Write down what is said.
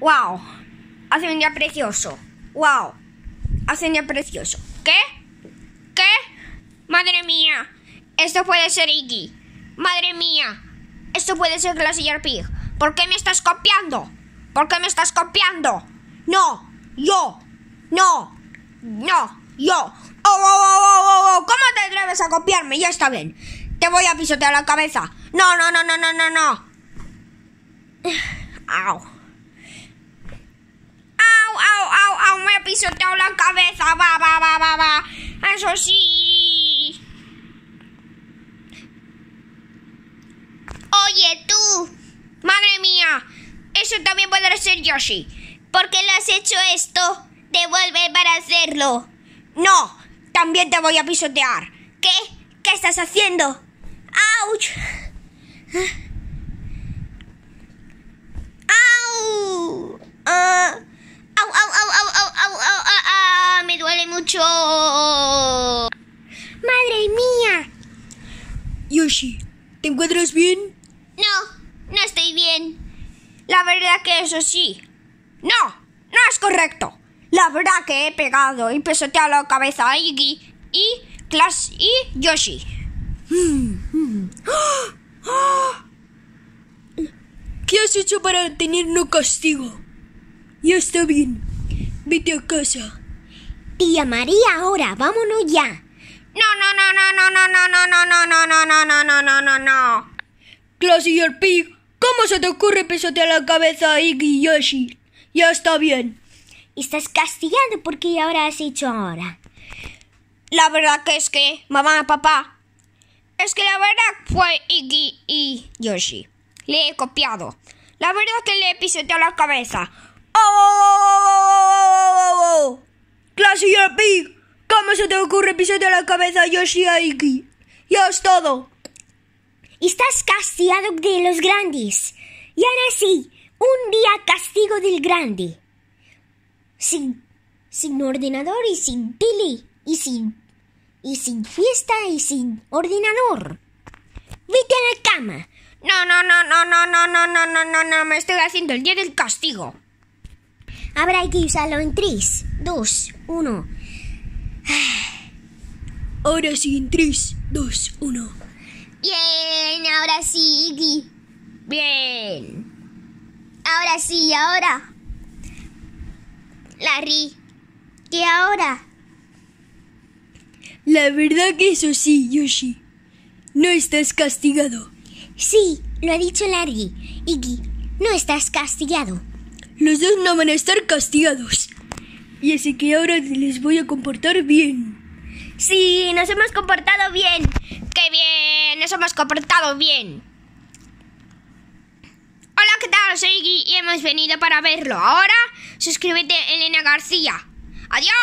¡Wow! Hace un día precioso. ¡Wow! Hace un día precioso. ¿Qué? ¿Qué? Madre mía. Esto puede ser Iggy. Madre mía. Esto puede ser Glacier Pig. ¿Por qué me estás copiando? ¿Por qué me estás copiando? No. Yo. No. No. Yo. Oh oh oh, oh, oh, oh, ¿Cómo te atreves a copiarme? Ya está bien. Te voy a pisotear la cabeza. No, no, no, no, no, no, no. Au. pisoteado la cabeza. Va, va, va, va, va. Eso sí. Oye, tú. Madre mía. Eso también podrá ser Yoshi. ¿Por qué le has hecho esto? devuelve para hacerlo. No. También te voy a pisotear. ¿Qué? ¿Qué estás haciendo? ¡Auch! mucho. ¡Madre mía! Yoshi, ¿te encuentras bien? No, no estoy bien. La verdad que eso sí. No, no es correcto. La verdad que he pegado y pesoteado la cabeza a Iggy y Clash y Yoshi. ¿Qué has hecho para tener un castigo? Ya está bien. Vete a casa. Tía María, ahora, vámonos ya. No, no, no, no, no, no, no, no, no, no, no, no, no, no, no, no, no, no. Pig, ¿cómo se te ocurre pisotear la cabeza a Iggy Yoshi? Ya está bien. Estás castigando porque ahora has hecho ahora. La verdad que es que, mamá, papá, es que la verdad fue Iggy y Yoshi. Le he copiado. La verdad que le he pisoteado la cabeza. ¡Oh! Clase Big, ¿cómo se te ocurre pisarte la cabeza Yoshi Aiki? ¡Ya es todo! Estás castigado de los grandes. Y ahora sí, un día castigo del grande. Sin, sin ordenador y sin tele y sin, y sin fiesta y sin ordenador. Vete a la cama. No, no, no, no, no, no, no, no, no, no, no, me estoy haciendo el día del castigo. Habrá que usarlo en 3, 2, 1. Ahora sí, en 3, 2, 1. Bien, ahora sí, Iggy. Bien. Ahora sí, ahora. Larry, ¿qué ahora? La verdad que eso sí, Yoshi. No estás castigado. Sí, lo ha dicho Larry. Iggy, no estás castigado. Los dos no van a estar castigados. Y así que ahora les voy a comportar bien. Sí, nos hemos comportado bien. ¡Qué bien! Nos hemos comportado bien. Hola, ¿qué tal? Soy Gui y hemos venido para verlo. Ahora, suscríbete, Elena García. ¡Adiós!